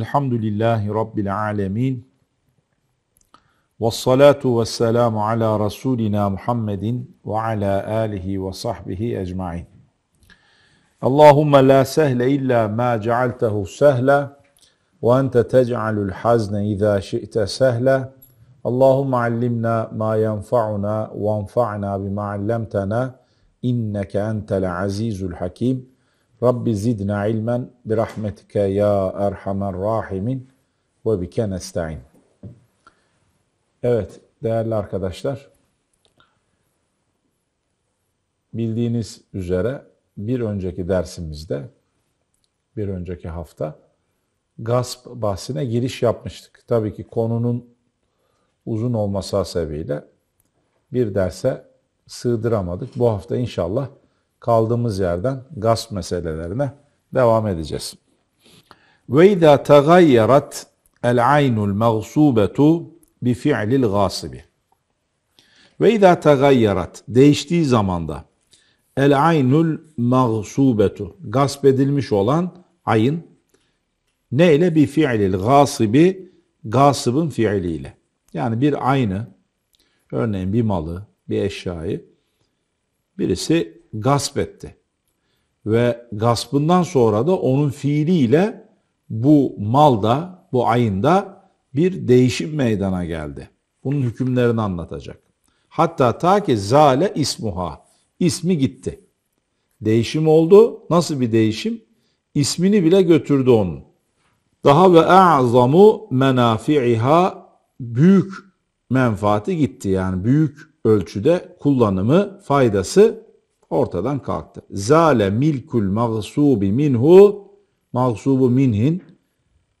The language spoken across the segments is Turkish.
الحمد لله رب العالمين والصلاة والسلام على رسولنا محمد وعلى آله وصحبه أجمعين اللهم لا سهل إلا ما جعلته سهلا وأنت تجعل الحزن إذا شئت سهلا اللهم علمنا ما ينفعنا وانفعنا بما علمتنا إنك أنت العزيز الحكيم Rabbi zidna ilmen bi rahmetike ya erhamer rahimin ve bike nesta'in. Evet değerli arkadaşlar bildiğiniz üzere bir önceki dersimizde bir önceki hafta gasp bahsine giriş yapmıştık. Tabii ki konunun uzun olması hasebiyle bir derse sığdıramadık. Bu hafta inşallah kaldığımız yerden gasp meselelerine devam edeceğiz. Ve izâ tegayyarat el aynul mağsûbetu bi fi'lil gâsibi. Ve izâ tegayyarat değiştiği zamanda el aynul mağsûbetu gasp edilmiş olan ayın neyle bi bir fiilil gasibi gasıbın fiiliyle. Yani bir aynı örneğin bir malı, bir eşyayı Birisi gasp etti. Ve gaspından sonra da onun fiiliyle bu malda, bu ayında bir değişim meydana geldi. Bunun hükümlerini anlatacak. Hatta ta ki zale ismuha. ismi gitti. Değişim oldu. Nasıl bir değişim? İsmini bile götürdü onun. Daha ve a'zamu menafi'iha büyük menfaati gitti. Yani büyük ölçüde kullanımı, faydası ortadan kalktı. Zale milkul mağsubi minhu mağsubu minhin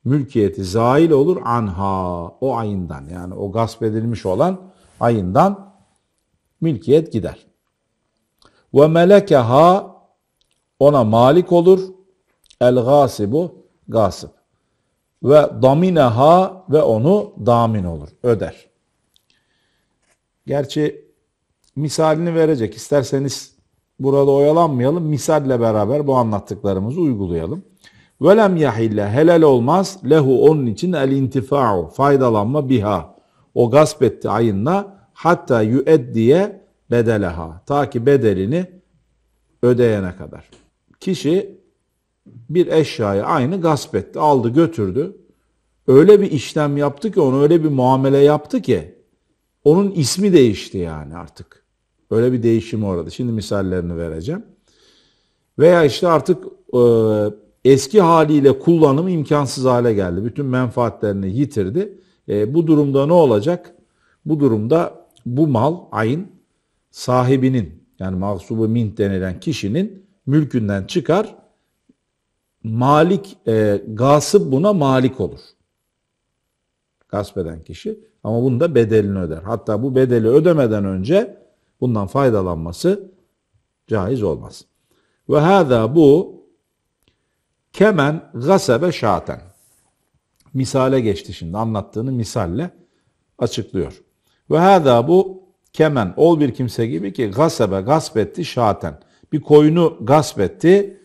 mülkiyeti zail olur anha o ayından yani o gasp edilmiş olan ayından mülkiyet gider. Ve melekeha ona malik olur el gasibu gasip ve damineha ve onu damin olur öder. Gerçi misalini verecek. İsterseniz burada oyalanmayalım. Misalle beraber bu anlattıklarımızı uygulayalım. Velem yahille helal olmaz lehu onun için el intifa'u faydalanma biha. O gasp etti ayınla hatta yüeddiye bedeleha. Ta ki bedelini ödeyene kadar. Kişi bir eşyayı aynı gasp etti. Aldı götürdü. Öyle bir işlem yaptı ki onu öyle bir muamele yaptı ki onun ismi değişti yani artık. Böyle bir değişim orada. Şimdi misallerini vereceğim. Veya işte artık e, eski haliyle kullanımı imkansız hale geldi. Bütün menfaatlerini yitirdi. E, bu durumda ne olacak? Bu durumda bu mal, ayın sahibinin yani mahsubu mint denilen kişinin mülkünden çıkar. Malik, e, gasip buna malik olur. Gasp eden kişi. Ama bunu da bedelini öder. Hatta bu bedeli ödemeden önce bundan faydalanması caiz olmaz. Ve hâzâ bu kemen gasabe şaten. Misale geçti şimdi anlattığını misalle açıklıyor. Ve hâzâ bu kemen ol bir kimse gibi ki gasabe gasp etti şaten. Bir koyunu gasp etti.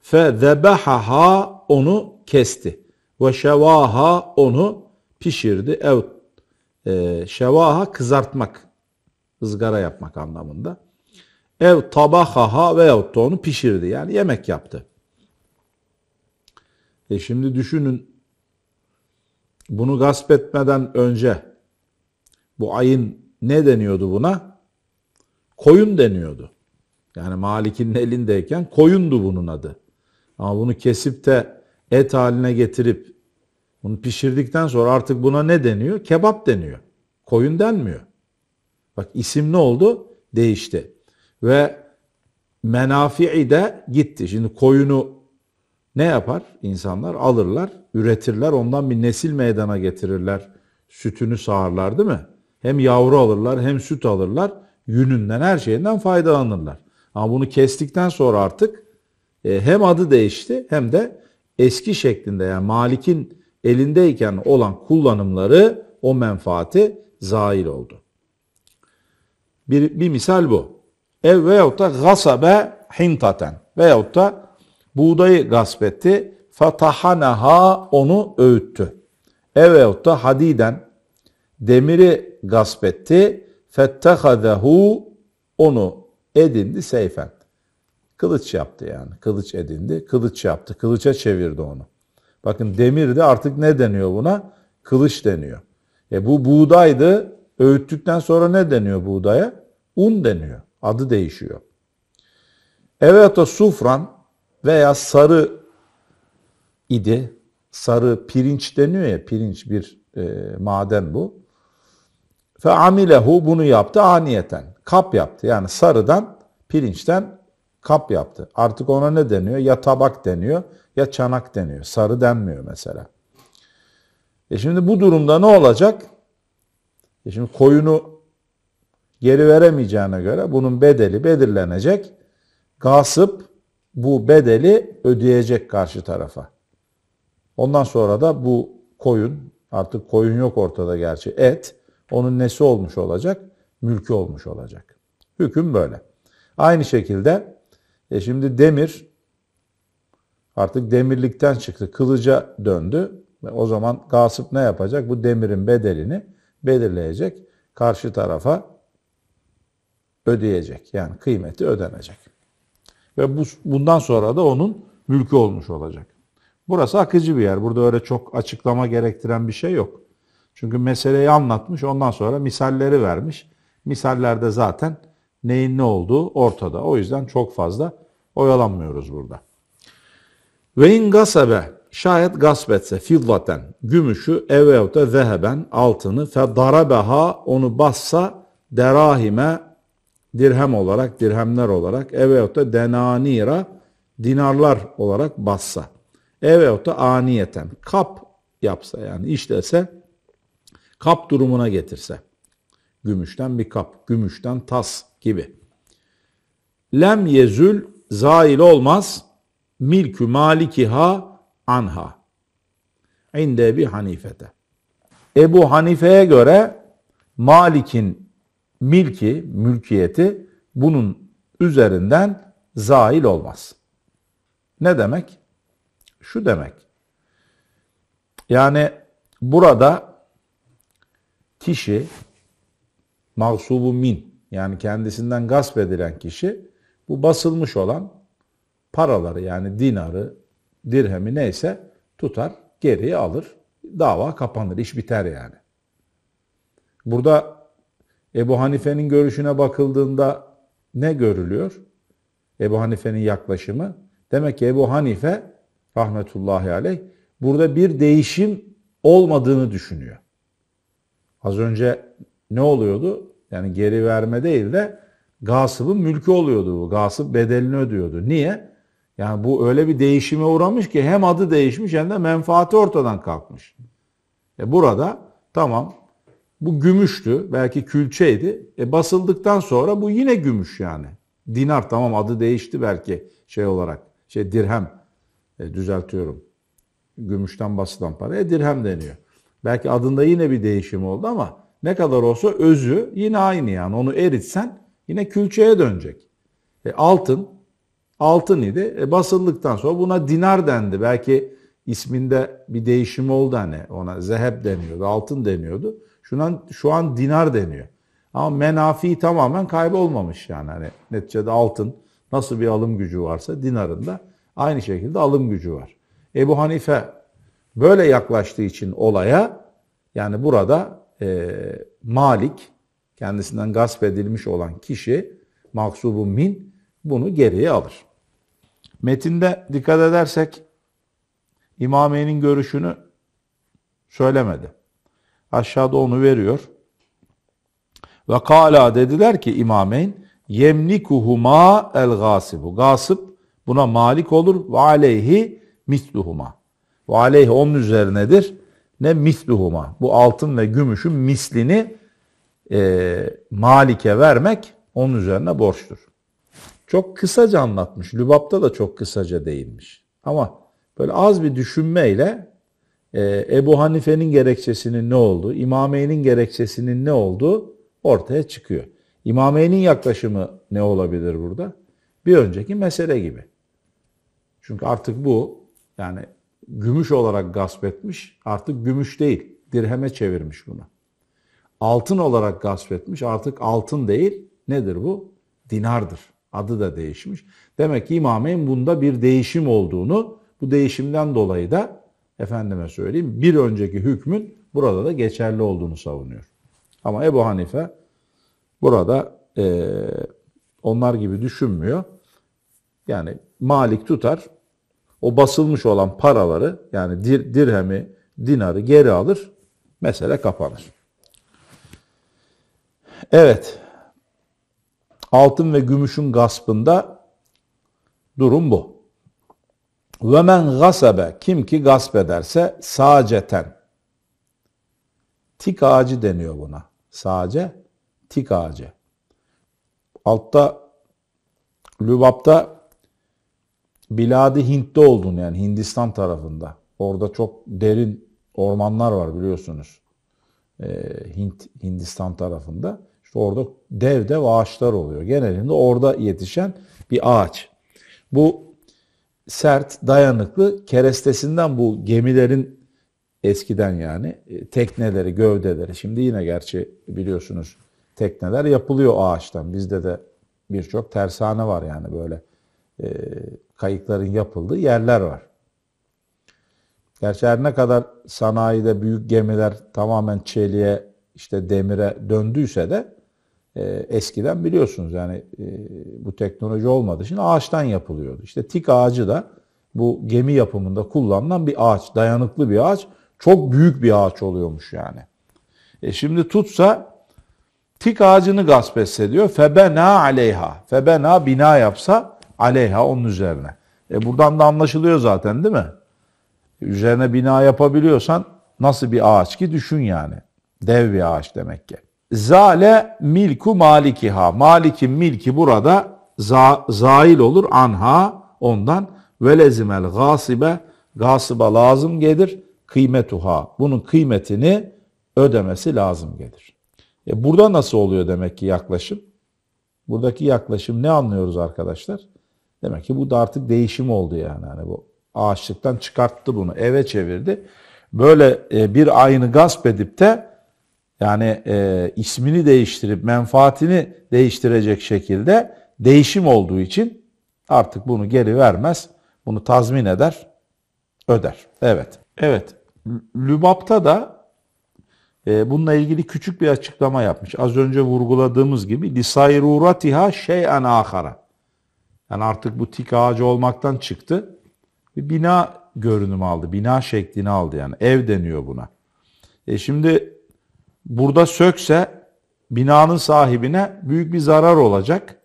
Fe zebahaha onu kesti. Ve şevaha onu pişirdi. Ev e, şevaha kızartmak, ızgara yapmak anlamında. Ev tabahaha veyahut da onu pişirdi. Yani yemek yaptı. E şimdi düşünün bunu gasp etmeden önce bu ayın ne deniyordu buna? Koyun deniyordu. Yani Malik'in elindeyken koyundu bunun adı. Ama bunu kesip de et haline getirip bunu pişirdikten sonra artık buna ne deniyor? Kebap deniyor. Koyun denmiyor. Bak isim ne oldu? Değişti. Ve menafi'i de gitti. Şimdi koyunu ne yapar? İnsanlar alırlar, üretirler, ondan bir nesil meydana getirirler. Sütünü sağarlar değil mi? Hem yavru alırlar, hem süt alırlar. Yününden, her şeyinden faydalanırlar. Ama bunu kestikten sonra artık e, hem adı değişti hem de eski şeklinde yani Malik'in elindeyken olan kullanımları o menfaati zail oldu. Bir, bir misal bu. Ev veyahut da gasabe hintaten veyahut da buğdayı gasp etti. Fatahanaha onu öğüttü. Ev veyahut da hadiden demiri gasp etti. Fettehazehu onu edindi seyfen. Kılıç yaptı yani. Kılıç edindi. Kılıç yaptı. Kılıça çevirdi onu. Bakın demir artık ne deniyor buna? Kılıç deniyor. E bu buğdaydı. Öğüttükten sonra ne deniyor buğdaya? Un deniyor. Adı değişiyor. Evet o sufran veya sarı idi. Sarı pirinç deniyor ya pirinç bir e, maden bu. Fe amilehu bunu yaptı aniyeten. Kap yaptı yani sarıdan pirinçten kap yaptı. Artık ona ne deniyor? Ya tabak deniyor ya çanak deniyor. Sarı denmiyor mesela. E şimdi bu durumda ne olacak? E şimdi koyunu geri veremeyeceğine göre bunun bedeli belirlenecek. Gasıp bu bedeli ödeyecek karşı tarafa. Ondan sonra da bu koyun, artık koyun yok ortada gerçi, et, onun nesi olmuş olacak? Mülkü olmuş olacak. Hüküm böyle. Aynı şekilde e şimdi demir artık demirlikten çıktı, kılıca döndü. O zaman gasip ne yapacak? Bu demirin bedelini belirleyecek, karşı tarafa ödeyecek. Yani kıymeti ödenecek. Ve bu, bundan sonra da onun mülkü olmuş olacak. Burası akıcı bir yer. Burada öyle çok açıklama gerektiren bir şey yok. Çünkü meseleyi anlatmış, ondan sonra misalleri vermiş. Misallerde zaten neyin ne olduğu ortada. O yüzden çok fazla oyalanmıyoruz burada. Ve in gasabe şayet gasp etse fiddaten gümüşü evevte zeheben altını fe darabeha onu bassa derahime dirhem olarak dirhemler olarak evevte denanira dinarlar olarak bassa evevte aniyeten kap yapsa yani işlese kap durumuna getirse gümüşten bir kap gümüşten tas gibi lem yezül zail olmaz.'' milkü malikiha anha inde bi hanifete. Ebu Hanife'ye göre Malik'in milki, mülkiyeti bunun üzerinden zail olmaz. Ne demek? Şu demek. Yani burada kişi mahsubu min yani kendisinden gasp edilen kişi bu basılmış olan paraları yani dinarı, dirhemi neyse tutar, geriye alır. Dava kapanır, iş biter yani. Burada Ebu Hanife'nin görüşüne bakıldığında ne görülüyor? Ebu Hanife'nin yaklaşımı. Demek ki Ebu Hanife rahmetullahi aleyh burada bir değişim olmadığını düşünüyor. Az önce ne oluyordu? Yani geri verme değil de gasıbın mülkü oluyordu bu. Gasıp bedelini ödüyordu. Niye? Yani bu öyle bir değişime uğramış ki hem adı değişmiş hem de menfaati ortadan kalkmış. E burada tamam bu gümüştü belki külçeydi. E basıldıktan sonra bu yine gümüş yani. Dinar tamam adı değişti belki şey olarak şey dirhem e, düzeltiyorum. Gümüşten basılan paraya e dirhem deniyor. Belki adında yine bir değişim oldu ama ne kadar olsa özü yine aynı yani. Onu eritsen yine külçeye dönecek. E, altın altın idi. E, basıldıktan sonra buna dinar dendi. Belki isminde bir değişim oldu hani ona zeheb deniyordu, altın deniyordu. Şuna, şu an dinar deniyor. Ama menafi tamamen kaybolmamış yani. Hani neticede altın nasıl bir alım gücü varsa dinarın da aynı şekilde alım gücü var. Ebu Hanife böyle yaklaştığı için olaya yani burada e, Malik kendisinden gasp edilmiş olan kişi maksubu min bunu geriye alır. Metinde dikkat edersek İmame'nin görüşünü söylemedi. Aşağıda onu veriyor. Ve kala dediler ki İmameyn yemlikuhuma el gasibu. Gasip buna malik olur ve aleyhi misluhuma. Ve aleyhi onun üzerinedir. Ne misluhuma. Bu altın ve gümüşün mislini e, malike vermek onun üzerine borçtur. Çok kısaca anlatmış. Lübap'ta da çok kısaca değinmiş. Ama böyle az bir düşünmeyle e, Ebu Hanife'nin gerekçesinin ne olduğu, İmameyn'in gerekçesinin ne olduğu ortaya çıkıyor. İmameyn'in yaklaşımı ne olabilir burada? Bir önceki mesele gibi. Çünkü artık bu yani gümüş olarak gasp etmiş, artık gümüş değil, dirheme çevirmiş bunu. Altın olarak gasp etmiş, artık altın değil, nedir bu? Dinardır. Adı da değişmiş. Demek ki İmameyn bunda bir değişim olduğunu, bu değişimden dolayı da efendime söyleyeyim bir önceki hükmün burada da geçerli olduğunu savunuyor. Ama Ebu Hanife burada e, onlar gibi düşünmüyor. Yani Malik tutar, o basılmış olan paraları yani dir, dirhemi, dinarı geri alır, mesele kapanır. Evet, Altın ve gümüşün gaspında durum bu. Ve men gasabe kim ki gasp ederse saceten. Tik ağacı deniyor buna. Sadece tik ağacı. Altta Lübap'ta Biladi Hint'te oldun yani Hindistan tarafında. Orada çok derin ormanlar var biliyorsunuz. Ee, Hint, Hindistan tarafında. İşte orada dev dev ağaçlar oluyor. Genelinde orada yetişen bir ağaç. Bu sert, dayanıklı kerestesinden bu gemilerin eskiden yani e, tekneleri, gövdeleri şimdi yine gerçi biliyorsunuz tekneler yapılıyor ağaçtan. Bizde de birçok tersane var yani böyle e, kayıkların yapıldığı yerler var. Gerçi her ne kadar sanayide büyük gemiler tamamen çeliğe, işte demire döndüyse de ee, eskiden biliyorsunuz yani e, bu teknoloji olmadı. Şimdi ağaçtan yapılıyordu. İşte tik ağacı da bu gemi yapımında kullanılan bir ağaç, dayanıklı bir ağaç. Çok büyük bir ağaç oluyormuş yani. E şimdi tutsa tik ağacını gasp etse diyor. Febena aleyha. Febena bina yapsa aleyha onun üzerine. E buradan da anlaşılıyor zaten değil mi? Üzerine bina yapabiliyorsan nasıl bir ağaç ki düşün yani. Dev bir ağaç demek ki. Zale milku malikiha. Malikin milki burada za, zail olur anha ondan. Velezimel gasibe gasiba lazım gelir. Kıymetuha. Bunun kıymetini ödemesi lazım gelir. E burada nasıl oluyor demek ki yaklaşım? Buradaki yaklaşım ne anlıyoruz arkadaşlar? Demek ki bu da artık değişim oldu yani. yani bu ağaçlıktan çıkarttı bunu, eve çevirdi. Böyle e, bir ayını gasp edip de yani e, ismini değiştirip menfaatini değiştirecek şekilde değişim olduğu için artık bunu geri vermez. Bunu tazmin eder, öder. Evet. Evet. Lübap'ta da e, bununla ilgili küçük bir açıklama yapmış. Az önce vurguladığımız gibi lisayruratiha an ahara. Yani artık bu tik ağacı olmaktan çıktı. Bir bina görünüm aldı. Bina şeklini aldı yani. Ev deniyor buna. E şimdi burada sökse binanın sahibine büyük bir zarar olacak.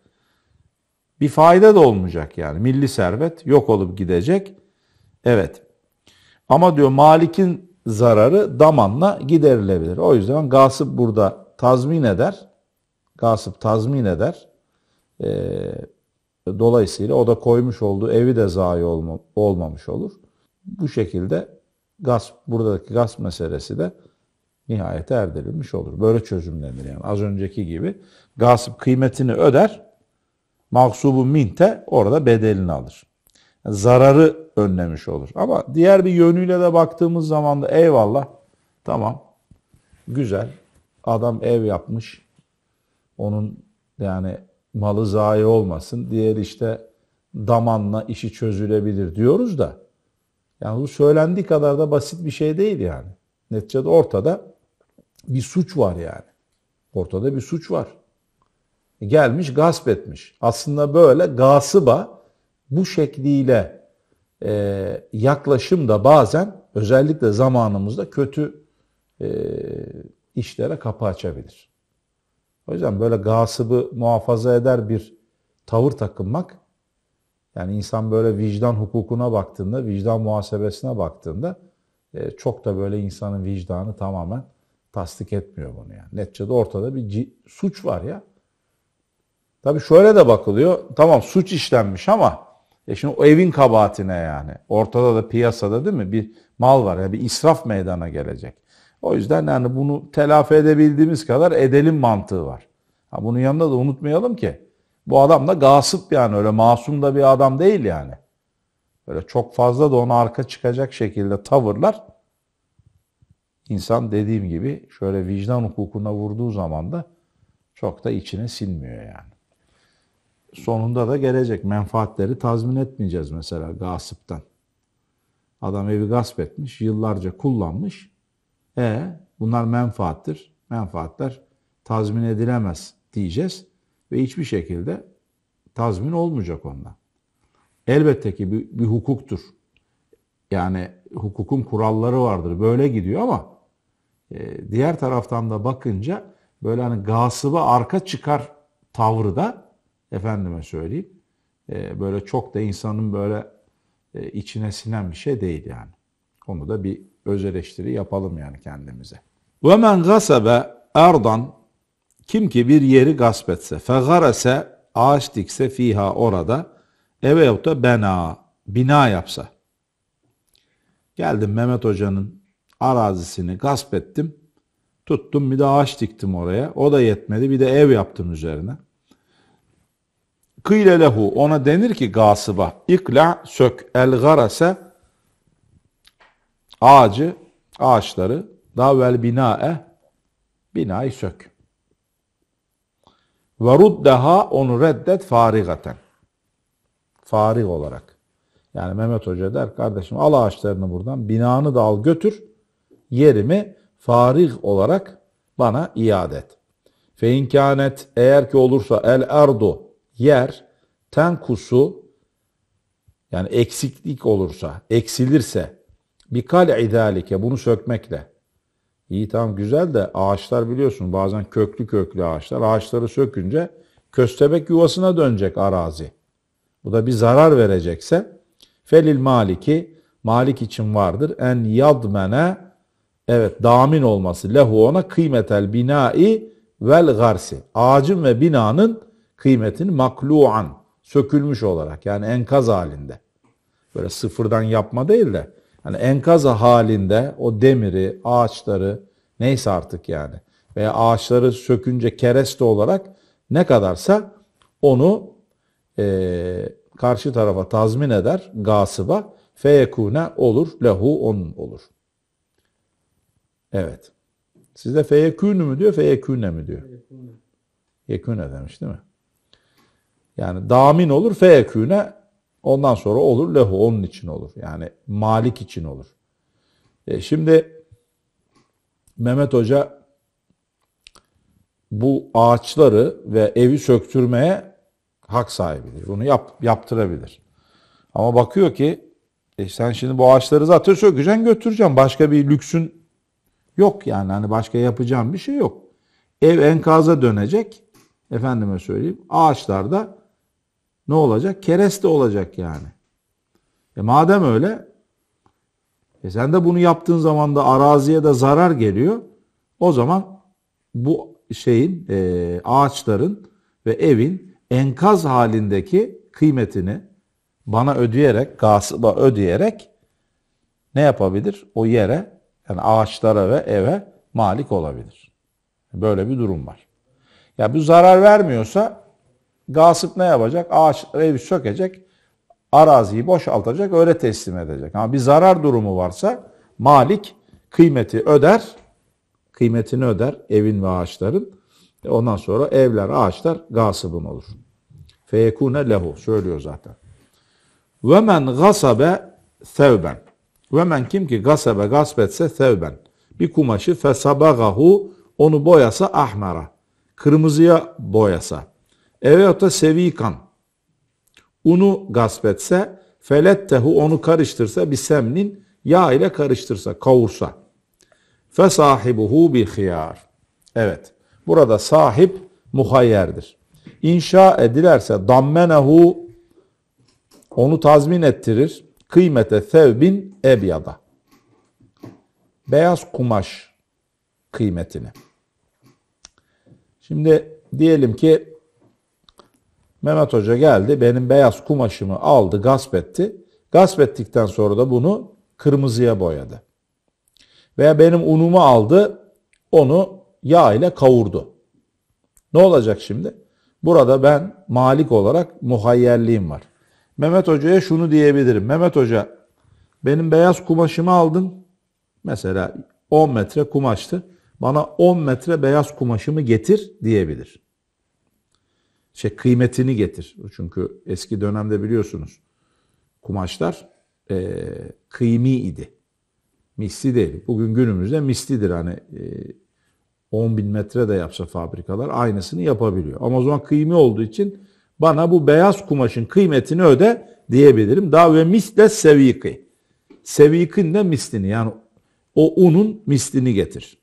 Bir fayda da olmayacak yani. Milli servet yok olup gidecek. Evet. Ama diyor Malik'in zararı damanla giderilebilir. O yüzden gasıp burada tazmin eder. Gasıp tazmin eder. Ee, dolayısıyla o da koymuş olduğu evi de zayi olma, olmamış olur. Bu şekilde gasp, buradaki gasp meselesi de nihayete erdirilmiş olur. Böyle çözümlenir yani. Az önceki gibi gasip kıymetini öder, maksubu minte orada bedelini alır. Yani zararı önlemiş olur. Ama diğer bir yönüyle de baktığımız zaman da eyvallah tamam güzel adam ev yapmış onun yani malı zayi olmasın diğer işte damanla işi çözülebilir diyoruz da yani bu söylendiği kadar da basit bir şey değil yani. Neticede ortada bir suç var yani. Ortada bir suç var. E, gelmiş gasp etmiş. Aslında böyle gasıba bu şekliyle e, yaklaşım da bazen özellikle zamanımızda kötü e, işlere kapı açabilir. O yüzden böyle gasıbı muhafaza eder bir tavır takınmak yani insan böyle vicdan hukukuna baktığında, vicdan muhasebesine baktığında e, çok da böyle insanın vicdanı tamamen tasdik etmiyor bunu yani. Neticede ortada bir suç var ya. Tabi şöyle de bakılıyor. Tamam suç işlenmiş ama e şimdi o evin kabahatine yani. Ortada da piyasada değil mi? Bir mal var ya yani bir israf meydana gelecek. O yüzden yani bunu telafi edebildiğimiz kadar edelim mantığı var. Ha bunun yanında da unutmayalım ki bu adam da gasıp yani öyle masum da bir adam değil yani. Böyle çok fazla da ona arka çıkacak şekilde tavırlar insan dediğim gibi şöyle vicdan hukukuna vurduğu zaman da çok da içine sinmiyor yani. Sonunda da gelecek menfaatleri tazmin etmeyeceğiz mesela gasıptan. Adam evi gasp etmiş, yıllarca kullanmış. E bunlar menfaattir. Menfaatler tazmin edilemez diyeceğiz ve hiçbir şekilde tazmin olmayacak ondan. Elbette ki bir, bir hukuktur. Yani hukukun kuralları vardır. Böyle gidiyor ama e, diğer taraftan da bakınca böyle hani gasıba arka çıkar tavrı da efendime söyleyeyim e, böyle çok da insanın böyle e, içine sinen bir şey değil yani. Onu da bir öz eleştiri yapalım yani kendimize. وَمَنْ غَسَبَ erdan kim ki bir yeri gasp etse, fegarese ağaç dikse fiha orada, eve da bina bina yapsa. Geldim Mehmet Hoca'nın arazisini gasp ettim. Tuttum bir de ağaç diktim oraya. O da yetmedi bir de ev yaptım üzerine. Kıyle lehu ona denir ki gasıba ikla sök el garase ağacı ağaçları davvel binae binayı sök. Ve ruddeha onu reddet farigaten. Farig olarak. Yani Mehmet Hoca der kardeşim al ağaçlarını buradan binanı da al götür yerimi farig olarak bana iade et. Fe inkanet eğer ki olursa el erdu yer tenkusu yani eksiklik olursa, eksilirse bir kal idalike bunu sökmekle. iyi tam güzel de ağaçlar biliyorsun bazen köklü köklü ağaçlar. Ağaçları sökünce köstebek yuvasına dönecek arazi. Bu da bir zarar verecekse Felil maliki malik için vardır. En yadmene evet damin olması lehu ona kıymetel binai vel garsi. Ağacın ve binanın kıymetini makluan sökülmüş olarak yani enkaz halinde. Böyle sıfırdan yapma değil de yani enkaz halinde o demiri, ağaçları neyse artık yani veya ağaçları sökünce kereste olarak ne kadarsa onu e, karşı tarafa tazmin eder gasıba feyekune olur lehu onun olur. Evet. Sizde feyekûnü mü diyor, feyekûne mi diyor? Yekûne demiş değil mi? Yani damin olur, feyekûne ondan sonra olur, lehu onun için olur. Yani malik için olur. E şimdi Mehmet Hoca bu ağaçları ve evi söktürmeye hak sahibidir. Bunu yap, yaptırabilir. Ama bakıyor ki e sen şimdi bu ağaçları zaten sökeceksin götüreceğim. Başka bir lüksün yok yani. Hani başka yapacağım bir şey yok. Ev enkaza dönecek. Efendime söyleyeyim. ağaçlar da ne olacak? Kereste olacak yani. E madem öyle e sen de bunu yaptığın zaman da araziye de zarar geliyor. O zaman bu şeyin e, ağaçların ve evin enkaz halindeki kıymetini bana ödeyerek, gasıba ödeyerek ne yapabilir? O yere, yani ağaçlara ve eve malik olabilir. Böyle bir durum var. Ya bu zarar vermiyorsa gasıp ne yapacak? Ağaç evi sökecek, araziyi boşaltacak, öyle teslim edecek. Ama bir zarar durumu varsa malik kıymeti öder, kıymetini öder evin ve ağaçların. Ondan sonra evler, ağaçlar gasıbın olur feyekune lehu söylüyor zaten. Ve men gasabe sevben. Ve men kim ki gasabe gasp etse sevben. Bir kumaşı fesabagahu onu boyasa ahmara. Kırmızıya boyasa. Evet da sevikan. Unu gasp etse felettehu onu karıştırsa bir semnin yağ ile karıştırsa, kavursa. Fesahibuhu bir hiyar. Evet. Burada sahip muhayyerdir inşa edilerse dammenehu onu tazmin ettirir. Kıymete sevbin ebyada. Beyaz kumaş kıymetini. Şimdi diyelim ki Mehmet Hoca geldi benim beyaz kumaşımı aldı gasp etti. Gasp ettikten sonra da bunu kırmızıya boyadı. Veya benim unumu aldı onu yağ ile kavurdu. Ne olacak şimdi? Burada ben malik olarak muhayyerliğim var. Mehmet Hoca'ya şunu diyebilirim. Mehmet Hoca benim beyaz kumaşımı aldın. Mesela 10 metre kumaştı. Bana 10 metre beyaz kumaşımı getir diyebilir. Şey kıymetini getir. Çünkü eski dönemde biliyorsunuz kumaşlar e, kıymi idi. Misli değil. Bugün günümüzde mislidir. Hani e, 10 bin metre de yapsa fabrikalar aynısını yapabiliyor. Ama o zaman kıymi olduğu için bana bu beyaz kumaşın kıymetini öde diyebilirim. Daha ve misle seviki. Sevikin de mislini yani o unun mislini getir.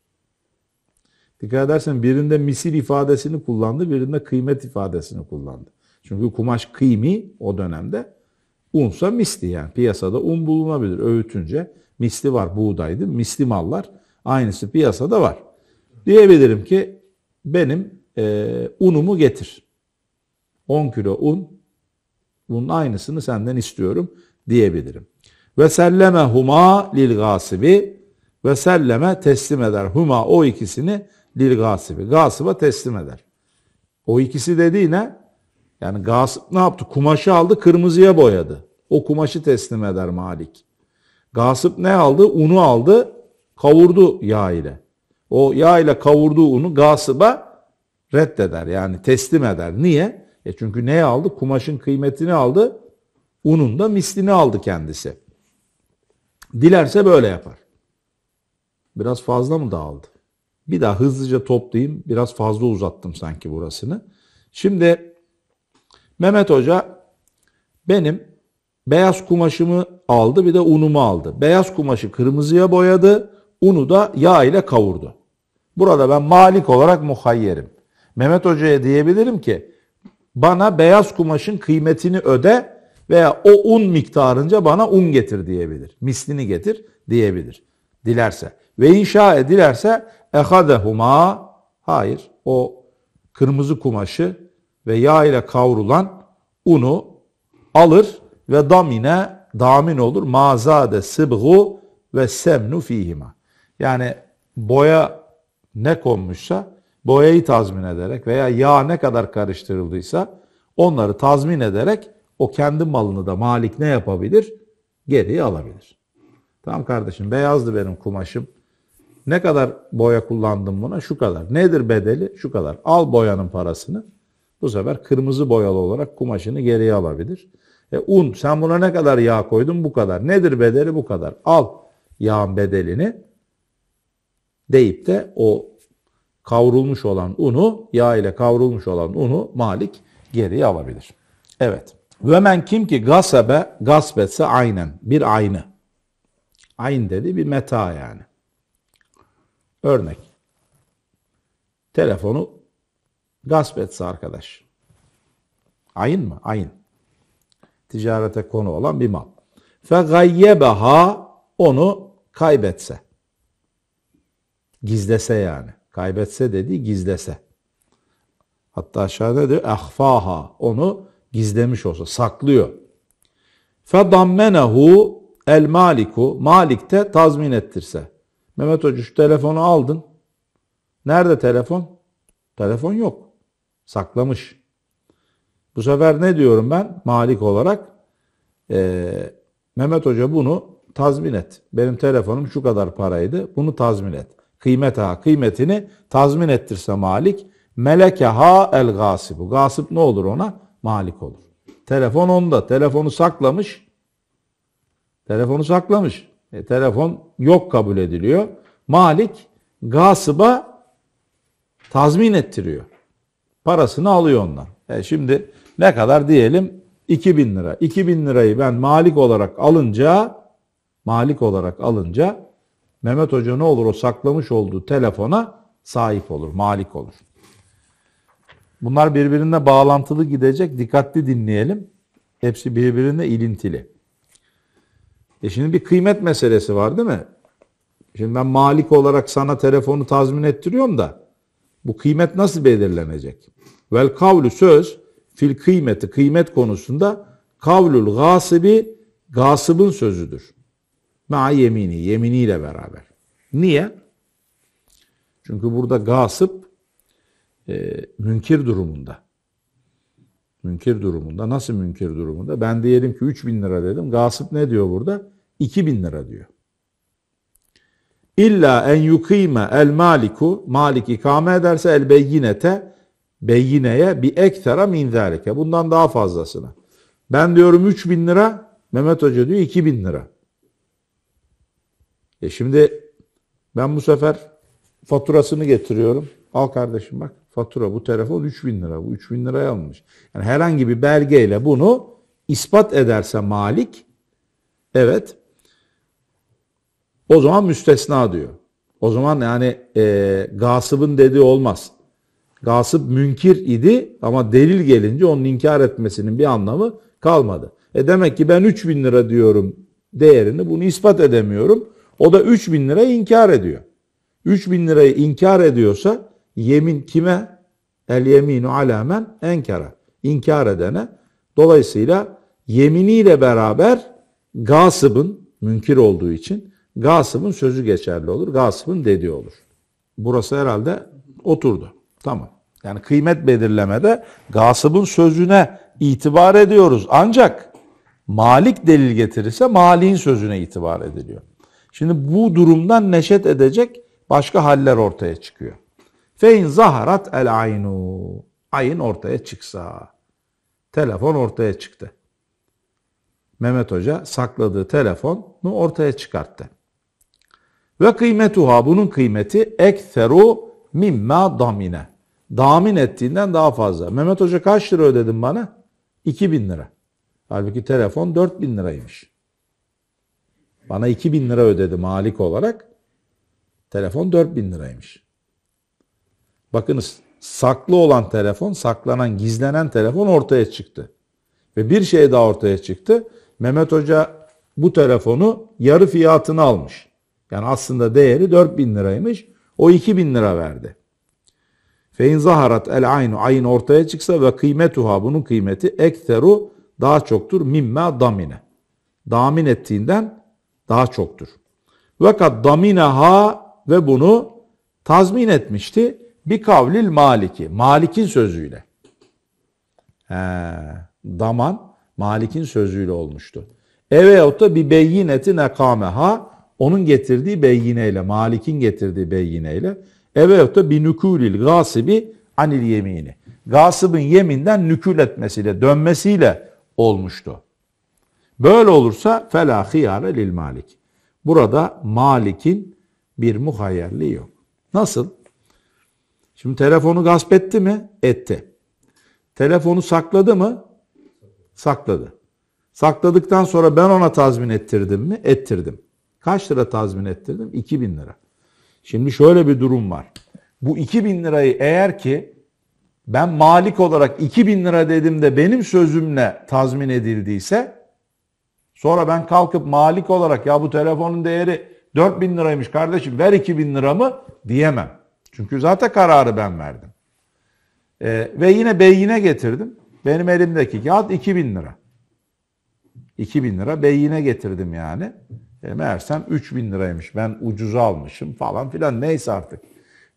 Dikkat edersen birinde misil ifadesini kullandı, birinde kıymet ifadesini kullandı. Çünkü kumaş kıymi o dönemde unsa misli yani piyasada un bulunabilir öğütünce. Misli var buğdaydı, misli mallar aynısı piyasada var. Diyebilirim ki benim e, unumu getir. 10 kilo un, bunun aynısını senden istiyorum diyebilirim. Ve selleme huma lil gasibi ve selleme teslim eder. Huma o ikisini lil gasibi. gasıba teslim eder. O ikisi dediği ne? Yani gasıp ne yaptı? Kumaşı aldı kırmızıya boyadı. O kumaşı teslim eder malik. Gasıp ne aldı? Unu aldı kavurdu yağ ile o yağ ile kavurduğu unu gasıba reddeder yani teslim eder. Niye? E çünkü neye aldı? Kumaşın kıymetini aldı. Unun da mislini aldı kendisi. Dilerse böyle yapar. Biraz fazla mı dağıldı? Bir daha hızlıca toplayayım. Biraz fazla uzattım sanki burasını. Şimdi Mehmet Hoca benim beyaz kumaşımı aldı bir de unumu aldı. Beyaz kumaşı kırmızıya boyadı. Unu da yağ ile kavurdu. Burada ben malik olarak muhayyerim. Mehmet Hoca'ya diyebilirim ki bana beyaz kumaşın kıymetini öde veya o un miktarınca bana un getir diyebilir. Mislini getir diyebilir. Dilerse. Ve inşa edilerse ehadehuma hayır o kırmızı kumaşı ve yağ ile kavrulan unu alır ve damine damin olur. Mazade sıbğu ve semnu fihima. Yani boya ne konmuşsa boyayı tazmin ederek veya yağ ne kadar karıştırıldıysa onları tazmin ederek o kendi malını da malik ne yapabilir? Geriye alabilir. Tamam kardeşim beyazdı benim kumaşım. Ne kadar boya kullandım buna? Şu kadar. Nedir bedeli? Şu kadar. Al boyanın parasını. Bu sefer kırmızı boyalı olarak kumaşını geriye alabilir. E un sen buna ne kadar yağ koydun? Bu kadar. Nedir bedeli? Bu kadar. Al yağın bedelini deyip de o kavrulmuş olan unu, yağ ile kavrulmuş olan unu Malik geriye alabilir. Evet. Ve men kim ki gasabe, gasbetse aynen, bir aynı. Ayn dedi bir meta yani. Örnek. Telefonu gasbetse arkadaş. Ayn mı? ayn? Ticarete konu olan bir mal. Fe gayyebeha onu kaybetse. Gizlese yani. Kaybetse dedi gizlese. Hatta aşağıda diyor ahfaha onu gizlemiş olsa saklıyor. Fedammenehu el maliku malik de tazmin ettirse. Mehmet Hoca şu telefonu aldın. Nerede telefon? Telefon yok. Saklamış. Bu sefer ne diyorum ben malik olarak? Ee, Mehmet Hoca bunu tazmin et. Benim telefonum şu kadar paraydı. Bunu tazmin et. Kıymet ha kıymetini tazmin ettirse malik meleke ha el gasibu. Gasip ne olur ona? Malik olur. Telefon onda. Telefonu saklamış. Telefonu saklamış. E, telefon yok kabul ediliyor. Malik gasıba tazmin ettiriyor. Parasını alıyor onlar. E şimdi ne kadar diyelim? 2000 lira. 2000 lirayı ben malik olarak alınca malik olarak alınca Mehmet Hoca ne olur o saklamış olduğu telefona sahip olur, malik olur. Bunlar birbirine bağlantılı gidecek. Dikkatli dinleyelim. Hepsi birbirine ilintili. E şimdi bir kıymet meselesi var değil mi? Şimdi ben malik olarak sana telefonu tazmin ettiriyorum da bu kıymet nasıl belirlenecek? Vel kavlu söz fil kıymeti kıymet konusunda kavlul gasibi gasibin sözüdür. Ma yemini, yeminiyle beraber. Niye? Çünkü burada gasıp e, münkir durumunda. Münkir durumunda. Nasıl münkir durumunda? Ben diyelim ki 3 bin lira dedim. Gasıp ne diyor burada? 2 bin lira diyor. İlla en yukime el maliku, malik ikame ederse el beyinete, beyineye bir ektera min zalike. Bundan daha fazlasına. Ben diyorum 3 bin lira, Mehmet Hoca diyor 2 bin lira. E şimdi ben bu sefer faturasını getiriyorum. Al kardeşim bak fatura bu telefon 3000 lira. Bu 3000 liraya almış. Yani herhangi bir belgeyle bunu ispat ederse malik evet o zaman müstesna diyor. O zaman yani e, gasıbın dediği olmaz. Gasıp münkir idi ama delil gelince onun inkar etmesinin bir anlamı kalmadı. E demek ki ben 3000 lira diyorum değerini bunu ispat edemiyorum. O da 3 bin lira inkar ediyor. 3 bin lirayı inkar ediyorsa yemin kime? El yeminu alamen enkara. İnkar edene. Dolayısıyla yeminiyle beraber gasıbın, münkir olduğu için gasıbın sözü geçerli olur. Gasıbın dediği olur. Burası herhalde oturdu. Tamam. Yani kıymet belirlemede gasıbın sözüne itibar ediyoruz. Ancak malik delil getirirse maliğin sözüne itibar ediliyor. Şimdi bu durumdan neşet edecek başka haller ortaya çıkıyor. Fein zaharat el aynu. Ayın ortaya çıksa. Telefon ortaya çıktı. Mehmet Hoca sakladığı telefonu ortaya çıkarttı. Ve kıymetuha bunun kıymeti ekseru mimma damine. Damin ettiğinden daha fazla. Mehmet Hoca kaç lira ödedin bana? 2000 lira. Halbuki telefon 4000 liraymış. Bana 2000 lira ödedi malik olarak. Telefon 4000 liraymış. Bakınız saklı olan telefon, saklanan, gizlenen telefon ortaya çıktı. Ve bir şey daha ortaya çıktı. Mehmet Hoca bu telefonu yarı fiyatını almış. Yani aslında değeri 4000 liraymış. O 2000 lira verdi. Fein zaharat el aynu ayın ortaya çıksa ve kıymetuha bunun kıymeti ekteru daha çoktur mimma damine. Damin ettiğinden daha çoktur. Vakat damineha ve bunu tazmin etmişti bir kavlil maliki. Malik'in sözüyle. He, daman Malik'in sözüyle olmuştu. Eveyahut da bir beyineti nekameha onun getirdiği beyineyle, Malik'in getirdiği beyineyle eveyahut da bir nükulil gasibi anil yemini. Gasibin yeminden nükül etmesiyle, dönmesiyle olmuştu. Böyle olursa fela hiyare lil malik. Burada malikin bir muhayyerliği yok. Nasıl? Şimdi telefonu gasp etti mi? Etti. Telefonu sakladı mı? Sakladı. Sakladıktan sonra ben ona tazmin ettirdim mi? Ettirdim. Kaç lira tazmin ettirdim? 2000 lira. Şimdi şöyle bir durum var. Bu 2000 lirayı eğer ki ben malik olarak 2000 lira dedim de benim sözümle tazmin edildiyse Sonra ben kalkıp malik olarak ya bu telefonun değeri 4 bin liraymış kardeşim ver 2 bin liramı diyemem. Çünkü zaten kararı ben verdim. Ee, ve yine beyine getirdim. Benim elimdeki kağıt 2 bin lira. 2 bin lira beyine getirdim yani. E, meğersem 3 bin liraymış ben ucuz almışım falan filan neyse artık.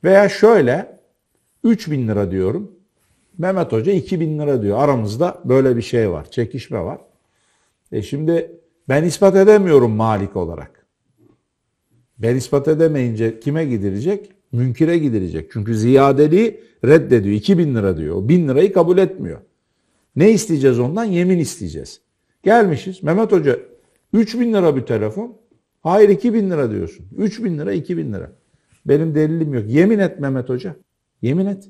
Veya şöyle 3 bin lira diyorum. Mehmet Hoca 2 bin lira diyor. Aramızda böyle bir şey var. Çekişme var. E şimdi ben ispat edemiyorum malik olarak. Ben ispat edemeyince kime gidilecek? Münkire gidilecek. Çünkü ziyadeliği reddediyor. 2000 lira diyor. 1000 lirayı kabul etmiyor. Ne isteyeceğiz ondan? Yemin isteyeceğiz. Gelmişiz. Mehmet Hoca 3000 lira bir telefon. Hayır 2000 lira diyorsun. 3000 lira 2000 lira. Benim delilim yok. Yemin et Mehmet Hoca. Yemin et.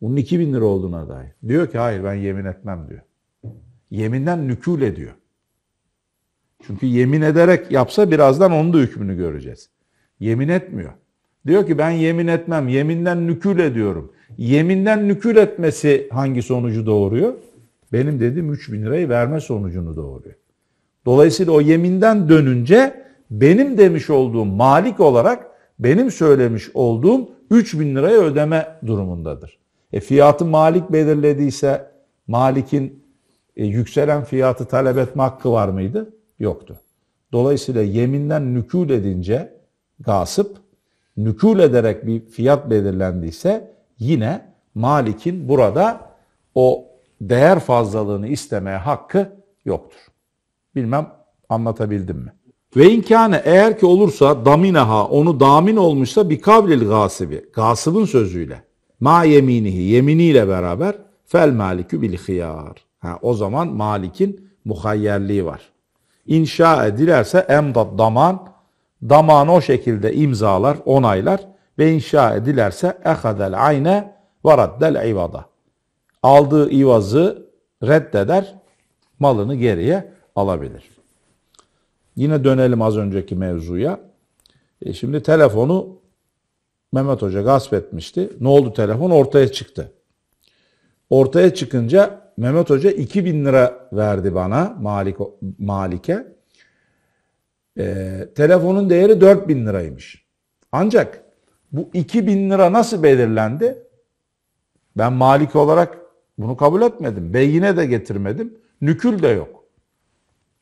Bunun 2000 lira olduğuna dair. Diyor ki hayır ben yemin etmem diyor. Yeminden nükül ediyor. Çünkü yemin ederek yapsa birazdan onun da hükmünü göreceğiz. Yemin etmiyor. Diyor ki ben yemin etmem. Yeminden nükül ediyorum. Yeminden nükül etmesi hangi sonucu doğuruyor? Benim dediğim 3 bin lirayı verme sonucunu doğuruyor. Dolayısıyla o yeminden dönünce benim demiş olduğum malik olarak benim söylemiş olduğum 3 bin lirayı ödeme durumundadır. E fiyatı malik belirlediyse malikin e, yükselen fiyatı talep etme hakkı var mıydı? Yoktu. Dolayısıyla yeminden nükul edince gasıp nükul ederek bir fiyat belirlendiyse yine malikin burada o değer fazlalığını istemeye hakkı yoktur. Bilmem anlatabildim mi? Ve inkâne eğer ki olursa damineha onu damin olmuşsa bir kavlil gasibi gasibin sözüyle ma yeminihi yeminiyle beraber fel malikü bil hıyar Ha, o zaman Malik'in muhayyerliği var. İnşa edilirse emdat daman, daman o şekilde imzalar, onaylar ve inşa edilirse ehadel ayne ve raddel ivada. Aldığı ivazı reddeder, malını geriye alabilir. Yine dönelim az önceki mevzuya. E şimdi telefonu Mehmet Hoca gasp etmişti. Ne oldu telefon? Ortaya çıktı. Ortaya çıkınca Mehmet Hoca 2000 lira verdi bana Malik, Malik'e. Ee, telefonun değeri 4000 liraymış. Ancak bu 2000 lira nasıl belirlendi? Ben Malik olarak bunu kabul etmedim. Beyine de getirmedim. Nükül de yok.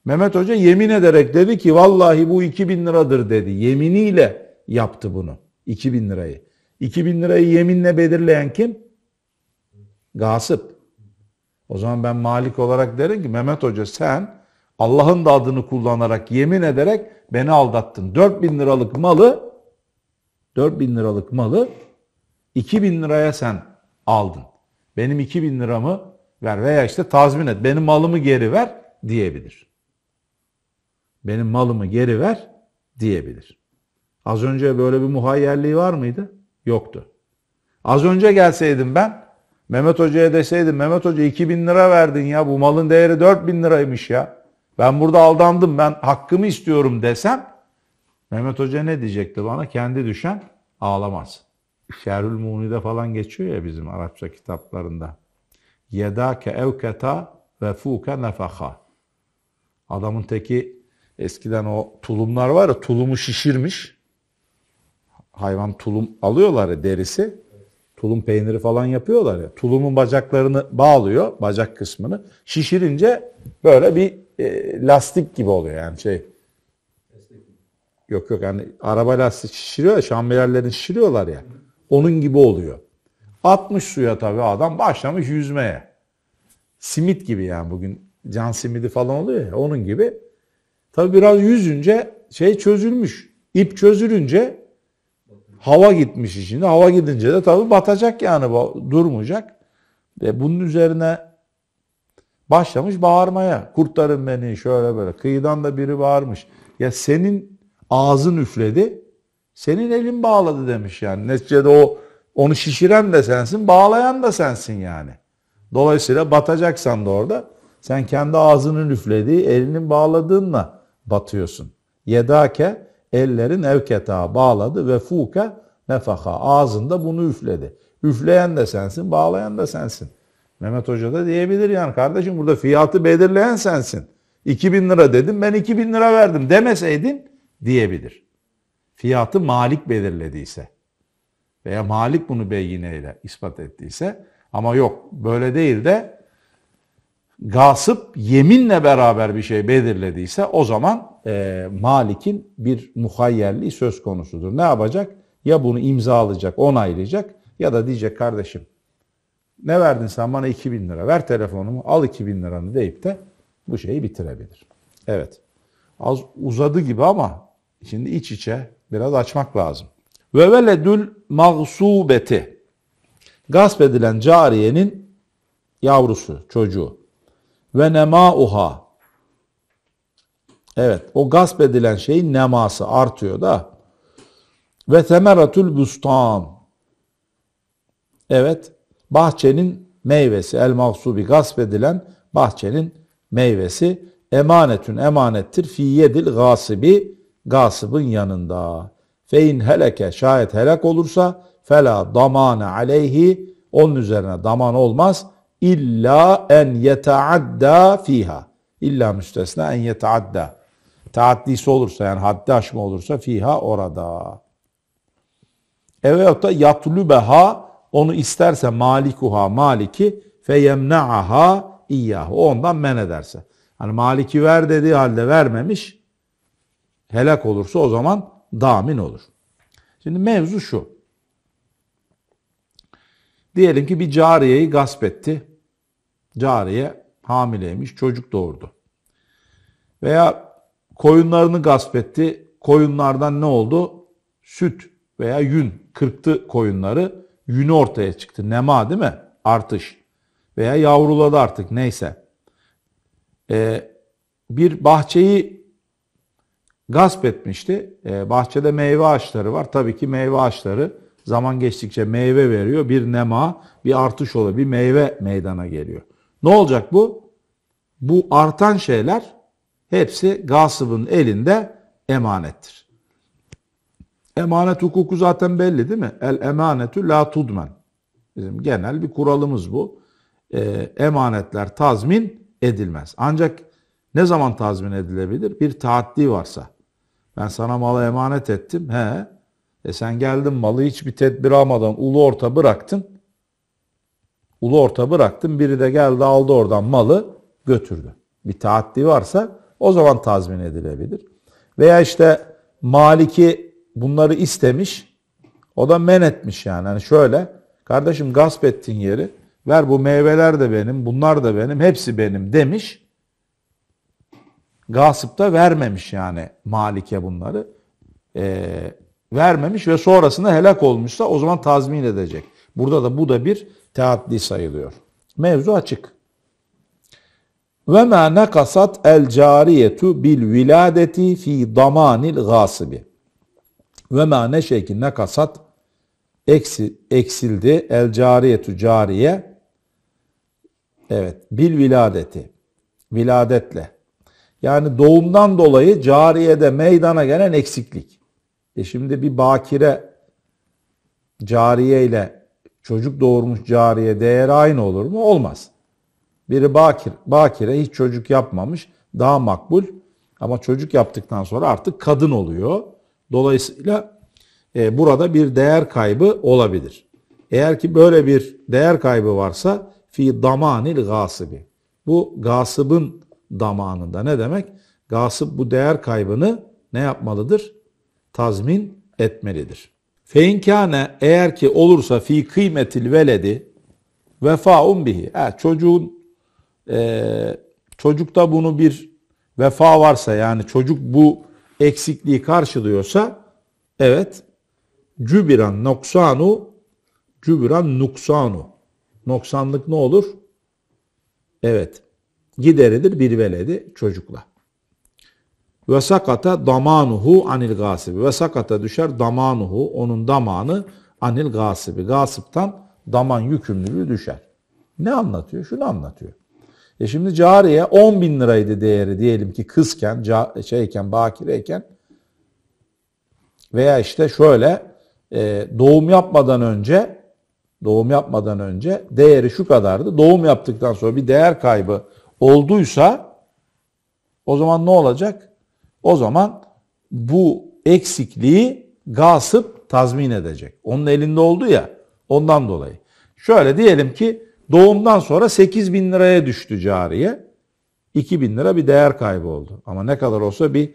Mehmet Hoca yemin ederek dedi ki vallahi bu 2000 liradır dedi. Yeminiyle yaptı bunu. 2000 lirayı. 2000 lirayı yeminle belirleyen kim? Gasip. O zaman ben malik olarak derim ki Mehmet Hoca sen Allah'ın da adını kullanarak yemin ederek beni aldattın. 4 bin liralık malı 4 bin liralık malı 2 bin liraya sen aldın. Benim 2 bin liramı ver veya işte tazmin et. Benim malımı geri ver diyebilir. Benim malımı geri ver diyebilir. Az önce böyle bir muhayyerliği var mıydı? Yoktu. Az önce gelseydim ben Mehmet Hoca'ya deseydim Mehmet Hoca 2000 lira verdin ya bu malın değeri 4000 liraymış ya. Ben burada aldandım ben hakkımı istiyorum desem Mehmet Hoca ne diyecekti bana? Kendi düşen ağlamaz. Şerül Muni'de falan geçiyor ya bizim Arapça kitaplarında. Yedake evketa ve fuke nefaka. Adamın teki eskiden o tulumlar var ya tulumu şişirmiş. Hayvan tulum alıyorlar ya derisi tulum peyniri falan yapıyorlar ya. Tulumun bacaklarını bağlıyor, bacak kısmını. Şişirince böyle bir e, lastik gibi oluyor yani şey. Yok yok yani araba lastik şişiriyor ya, şambellerlerini şişiriyorlar ya. Onun gibi oluyor. Atmış suya tabii adam başlamış yüzmeye. Simit gibi yani bugün can simidi falan oluyor ya onun gibi. Tabii biraz yüzünce şey çözülmüş. İp çözülünce Hava gitmiş içinde. Hava gidince de tabii batacak yani durmayacak. Ve bunun üzerine başlamış bağırmaya. Kurtarın beni şöyle böyle. Kıyıdan da biri bağırmış. Ya senin ağzın üfledi, senin elin bağladı demiş yani. Neticede o onu şişiren de sensin, bağlayan da sensin yani. Dolayısıyla batacaksan da orada sen kendi ağzının üflediği, elinin bağladığınla batıyorsun. Yedake ellerin evketa bağladı ve fuka nefaha ağzında bunu üfledi. Üfleyen de sensin, bağlayan da sensin. Mehmet Hoca da diyebilir yani kardeşim burada fiyatı belirleyen sensin. 2000 lira dedim ben 2000 lira verdim demeseydin diyebilir. Fiyatı Malik belirlediyse veya Malik bunu beyineyle ispat ettiyse ama yok böyle değil de gasıp yeminle beraber bir şey belirlediyse o zaman e, Malik'in bir muhayyerliği söz konusudur. Ne yapacak? Ya bunu imzalayacak, onaylayacak ya da diyecek kardeşim ne verdin sen bana 2000 lira ver telefonumu al 2000 liranı deyip de bu şeyi bitirebilir. Evet az uzadı gibi ama şimdi iç içe biraz açmak lazım. Ve veledül mağsubeti gasp edilen cariyenin yavrusu, çocuğu ve nema uha. Evet o gasp edilen şeyin neması artıyor da. Ve temeratul bustan. Evet bahçenin meyvesi el mahsubi gasp edilen bahçenin meyvesi emanetün emanettir fiyedil gasibi gasıbın yanında. Fein heleke şayet helak olursa fela damane aleyhi onun üzerine daman olmaz. İlla en yeteadda fiha. İlla müstesna en yeteadda taatlisi olursa yani haddi aşma olursa fiha orada. Evet da yatlübeha onu isterse malikuha maliki feyemna'aha iyyahu ondan men ederse. Hani maliki ver dediği halde vermemiş helak olursa o zaman damin olur. Şimdi mevzu şu. Diyelim ki bir cariyeyi gasp etti. Cariye hamileymiş, çocuk doğurdu. Veya Koyunlarını gasp etti. Koyunlardan ne oldu? Süt veya yün. Kırktı koyunları. Yünü ortaya çıktı. Nema değil mi? Artış. Veya yavruladı artık neyse. Ee, bir bahçeyi gasp etmişti. Ee, bahçede meyve ağaçları var. Tabii ki meyve ağaçları zaman geçtikçe meyve veriyor. Bir nema, bir artış oluyor. Bir meyve meydana geliyor. Ne olacak bu? Bu artan şeyler Hepsi gasıbın elinde emanettir. Emanet hukuku zaten belli değil mi? El emanetü la tudmen. Bizim genel bir kuralımız bu. E, emanetler tazmin edilmez. Ancak ne zaman tazmin edilebilir? Bir taaddi varsa. Ben sana malı emanet ettim. He. E sen geldin malı hiçbir tedbir almadan ulu orta bıraktın. Ulu orta bıraktın. Biri de geldi aldı oradan malı götürdü. Bir taaddi varsa o zaman tazmin edilebilir. Veya işte maliki bunları istemiş o da men etmiş yani. yani şöyle kardeşim gasp ettin yeri ver bu meyveler de benim bunlar da benim hepsi benim demiş. Gasip da vermemiş yani malike bunları. Ee, vermemiş ve sonrasında helak olmuşsa o zaman tazmin edecek. Burada da bu da bir teatli sayılıyor. Mevzu açık. Ve ma nekasat el cariyetu bil viladeti fi damanil gasibi. Ve ma ne şey eksi, eksildi el cariyetu cariye evet bil viladeti viladetle yani doğumdan dolayı cariyede meydana gelen eksiklik. E şimdi bir bakire cariye ile çocuk doğurmuş cariye değer aynı olur mu? Olmaz. Biri bakir, bakire hiç çocuk yapmamış daha makbul ama çocuk yaptıktan sonra artık kadın oluyor. Dolayısıyla e, burada bir değer kaybı olabilir. Eğer ki böyle bir değer kaybı varsa fi damanil gasibi. Bu gasıbın damanında ne demek? Gasıp bu değer kaybını ne yapmalıdır? Tazmin etmelidir. Feinkâne eğer ki olursa fi kıymetil veledi vefa bihi. E, çocuğun e, çocukta bunu bir vefa varsa yani çocuk bu eksikliği karşılıyorsa evet cübiran noksanu cübiran nuksanu noksanlık ne olur? Evet gideridir bir veledi çocukla. Ve sakata damanuhu anil gasibi. Ve sakata düşer damanuhu onun damanı anil gasibi. Gasıptan daman yükümlülüğü düşer. Ne anlatıyor? Şunu anlatıyor. E şimdi cariye 10 bin liraydı değeri diyelim ki kızken, şeyken, bakireyken veya işte şöyle e, doğum yapmadan önce doğum yapmadan önce değeri şu kadardı. Doğum yaptıktan sonra bir değer kaybı olduysa o zaman ne olacak? O zaman bu eksikliği gasıp tazmin edecek. Onun elinde oldu ya ondan dolayı. Şöyle diyelim ki Doğumdan sonra 8 bin liraya düştü cariye. 2 bin lira bir değer kaybı oldu. Ama ne kadar olsa bir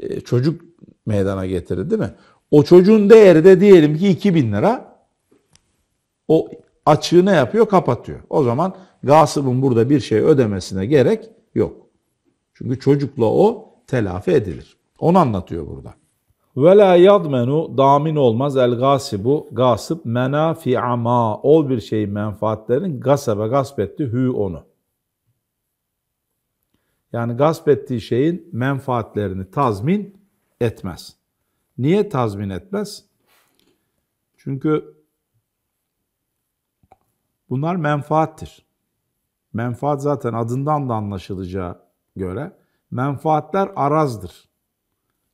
e, çocuk meydana getirdi değil mi? O çocuğun değeri de diyelim ki 2 bin lira. O açığı ne yapıyor? Kapatıyor. O zaman gasıbın burada bir şey ödemesine gerek yok. Çünkü çocukla o telafi edilir. Onu anlatıyor burada. Ve la yadmenu damin olmaz el gasibu gasip menafi'a ama ol bir şeyin menfaatlerin gasabe gasp etti hü onu. Yani gasp ettiği şeyin menfaatlerini tazmin etmez. Niye tazmin etmez? Çünkü bunlar menfaattir. Menfaat zaten adından da anlaşılacağı göre menfaatler arazdır.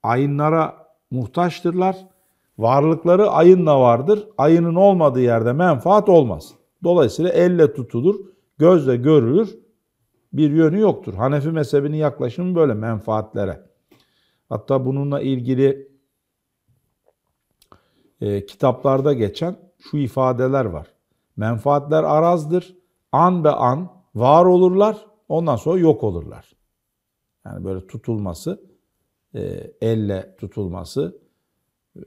Ayınlara muhtaçtırlar. Varlıkları ayınla vardır. Ayının olmadığı yerde menfaat olmaz. Dolayısıyla elle tutulur, gözle görülür. Bir yönü yoktur. Hanefi mezhebinin yaklaşımı böyle menfaatlere. Hatta bununla ilgili e, kitaplarda geçen şu ifadeler var. Menfaatler arazdır. An be an var olurlar. Ondan sonra yok olurlar. Yani böyle tutulması e, elle tutulması e,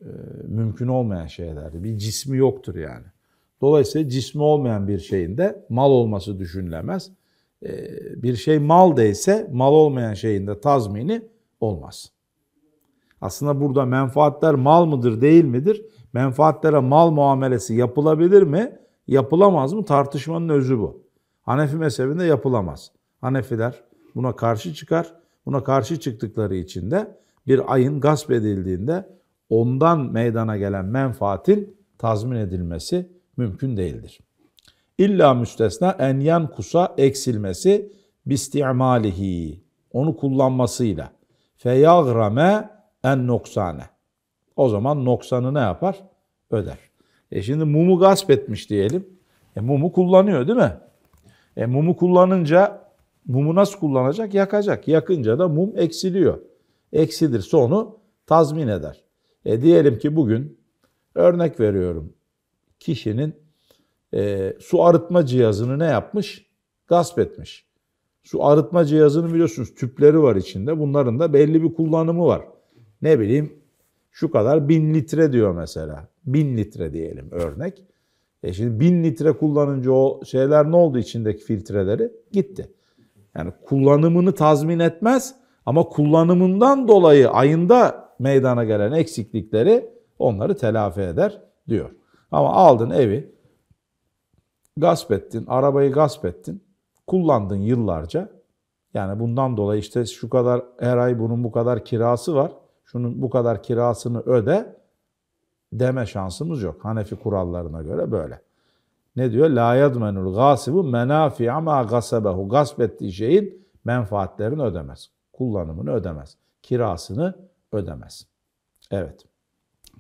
mümkün olmayan şeylerdi. Bir cismi yoktur yani. Dolayısıyla cismi olmayan bir şeyin de mal olması düşünülemez. E, bir şey mal değilse mal olmayan şeyin de tazmini olmaz. Aslında burada menfaatler mal mıdır değil midir? Menfaatlere mal muamelesi yapılabilir mi? Yapılamaz mı? Tartışmanın özü bu. Hanefi mezhebinde yapılamaz. Hanefiler buna karşı çıkar. Buna karşı çıktıkları için de bir ayın gasp edildiğinde ondan meydana gelen menfaatin tazmin edilmesi mümkün değildir. İlla müstesna en yan kusa eksilmesi bistimalihi onu kullanmasıyla feyagrame en noksane o zaman noksanı ne yapar? Öder. E şimdi mumu gasp etmiş diyelim. E mumu kullanıyor değil mi? E mumu kullanınca Mumu nasıl kullanacak? Yakacak. Yakınca da mum eksiliyor. eksidir. Sonu tazmin eder. E diyelim ki bugün örnek veriyorum kişinin e, su arıtma cihazını ne yapmış? Gasp etmiş. Su arıtma cihazını biliyorsunuz tüpleri var içinde. Bunların da belli bir kullanımı var. Ne bileyim şu kadar bin litre diyor mesela. Bin litre diyelim örnek. E şimdi bin litre kullanınca o şeyler ne oldu içindeki filtreleri? Gitti. Yani kullanımını tazmin etmez ama kullanımından dolayı ayında meydana gelen eksiklikleri onları telafi eder diyor. Ama aldın evi, gasp ettin, arabayı gasp ettin, kullandın yıllarca. Yani bundan dolayı işte şu kadar her ay bunun bu kadar kirası var, şunun bu kadar kirasını öde deme şansımız yok. Hanefi kurallarına göre böyle ne diyor? La yadmenul gasibu menafi ama gasabehu. Gasp ettiği şeyin menfaatlerini ödemez. Kullanımını ödemez. Kirasını ödemez. Evet.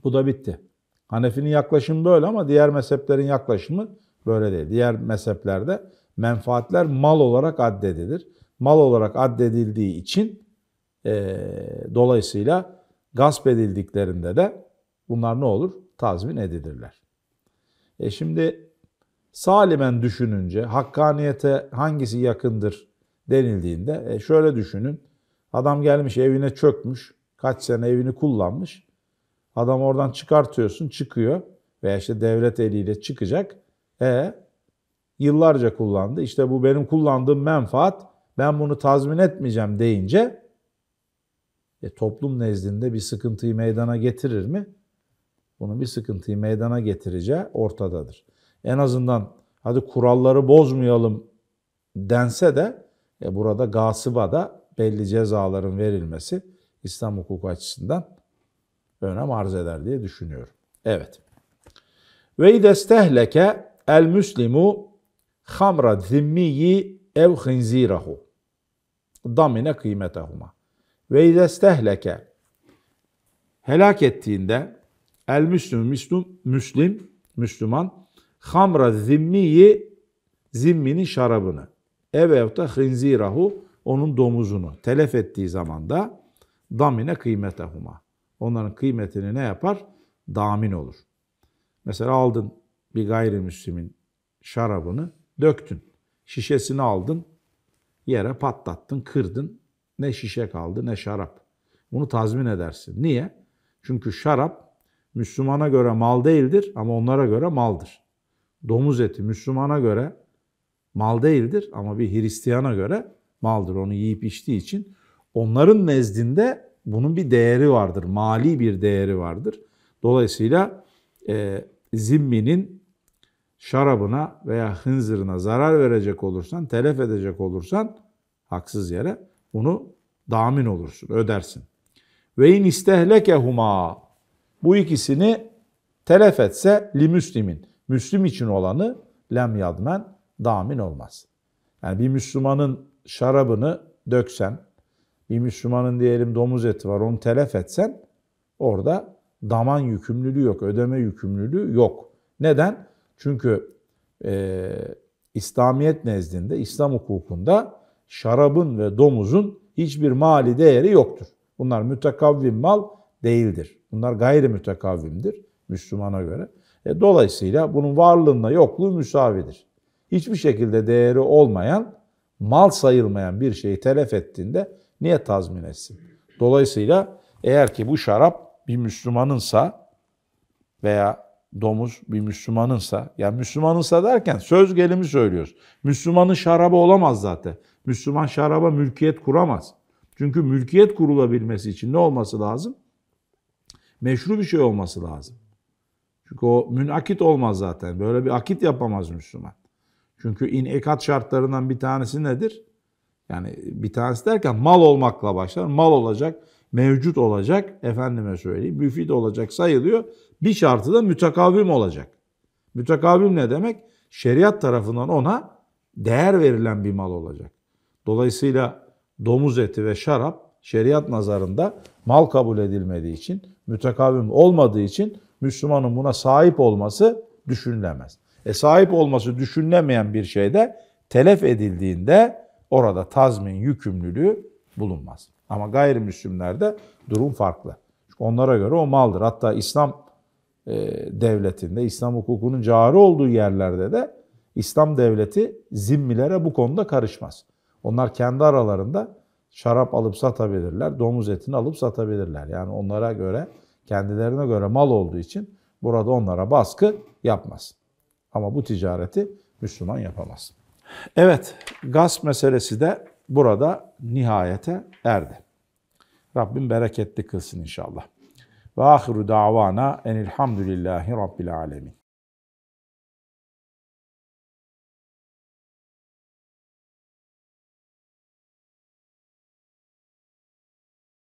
Bu da bitti. Hanefi'nin yaklaşımı böyle ama diğer mezheplerin yaklaşımı böyle değil. Diğer mezheplerde menfaatler mal olarak addedilir. Mal olarak addedildiği için e, dolayısıyla gasp edildiklerinde de bunlar ne olur? Tazmin edilirler. E şimdi Salimen düşününce hakkaniyete hangisi yakındır denildiğinde e şöyle düşünün. Adam gelmiş evine çökmüş. Kaç sene evini kullanmış. Adam oradan çıkartıyorsun çıkıyor. Veya işte devlet eliyle çıkacak. E yıllarca kullandı. İşte bu benim kullandığım menfaat. Ben bunu tazmin etmeyeceğim deyince e, toplum nezdinde bir sıkıntıyı meydana getirir mi? Bunun bir sıkıntıyı meydana getireceği ortadadır en azından hadi kuralları bozmayalım dense de e, burada gasıba da belli cezaların verilmesi İslam hukuku açısından önem arz eder diye düşünüyorum. Evet. Ve idestehleke el müslimu hamra zimmiyi ev hınzirahu damine kıymetahuma. Ve idestehleke helak ettiğinde el müslüm, müslüm, müslim, Müslüman hamra zimmiyi zimminin şarabını evevta hınzirahu onun domuzunu telef ettiği zaman da damine kıymetahuma. Onların kıymetini ne yapar? Damin olur. Mesela aldın bir gayrimüslimin şarabını döktün. Şişesini aldın, yere patlattın, kırdın. Ne şişe kaldı ne şarap. Bunu tazmin edersin. Niye? Çünkü şarap Müslümana göre mal değildir ama onlara göre maldır domuz eti Müslümana göre mal değildir ama bir Hristiyana göre maldır. Onu yiyip içtiği için onların nezdinde bunun bir değeri vardır. Mali bir değeri vardır. Dolayısıyla e, zimminin şarabına veya hınzırına zarar verecek olursan, telef edecek olursan haksız yere bunu damin olursun, ödersin. Ve in istehlekehuma bu ikisini telef etse li müslimin. Müslüm için olanı lem yadmen damin olmaz. Yani bir Müslümanın şarabını döksen, bir Müslümanın diyelim domuz eti var onu telef etsen orada daman yükümlülüğü yok, ödeme yükümlülüğü yok. Neden? Çünkü e, İslamiyet nezdinde, İslam hukukunda şarabın ve domuzun hiçbir mali değeri yoktur. Bunlar mütekavvim mal değildir. Bunlar gayri mütekavvimdir Müslümana göre. E, dolayısıyla bunun varlığında yokluğu müsavidir. Hiçbir şekilde değeri olmayan, mal sayılmayan bir şeyi telef ettiğinde niye tazmin etsin? Dolayısıyla eğer ki bu şarap bir Müslümanınsa veya domuz bir Müslümanınsa, yani Müslümanınsa derken söz gelimi söylüyoruz. Müslümanın şarabı olamaz zaten. Müslüman şaraba mülkiyet kuramaz. Çünkü mülkiyet kurulabilmesi için ne olması lazım? Meşru bir şey olması lazım. Çünkü o münakit olmaz zaten. Böyle bir akit yapamaz Müslüman. Çünkü inekat şartlarından bir tanesi nedir? Yani bir tanesi derken mal olmakla başlar. Mal olacak, mevcut olacak, efendime söyleyeyim, müfid olacak sayılıyor. Bir şartı da mütekavim olacak. Mütekavim ne demek? Şeriat tarafından ona değer verilen bir mal olacak. Dolayısıyla domuz eti ve şarap şeriat nazarında mal kabul edilmediği için, mütekavim olmadığı için Müslümanın buna sahip olması düşünülemez. E sahip olması düşünülemeyen bir şeyde telef edildiğinde orada tazmin yükümlülüğü bulunmaz. Ama gayrimüslimlerde durum farklı. Çünkü onlara göre o maldır. Hatta İslam e, devletinde, İslam hukukunun cari olduğu yerlerde de İslam devleti zimmilere bu konuda karışmaz. Onlar kendi aralarında şarap alıp satabilirler, domuz etini alıp satabilirler. Yani onlara göre Kendilerine göre mal olduğu için burada onlara baskı yapmaz. Ama bu ticareti Müslüman yapamaz. Evet, gasp meselesi de burada nihayete erdi. Rabbim bereketli kılsın inşallah. Ve ahiru davana enilhamdülillahi rabbil alemin.